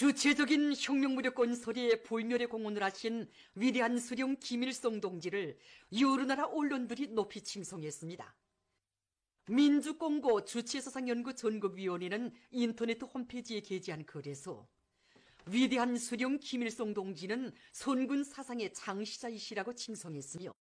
주체적인 혁명무력권 소리에 볼멸의 공헌을 하신 위대한 수령 김일성 동지를 여러 나라 언론들이 높이 칭송했습니다. 민주공고 주체서상연구 전국위원회는 인터넷 홈페이지에 게재한 글에서 위대한 수령 김일성 동지는 선군 사상의 창시자이시라고 칭송했으며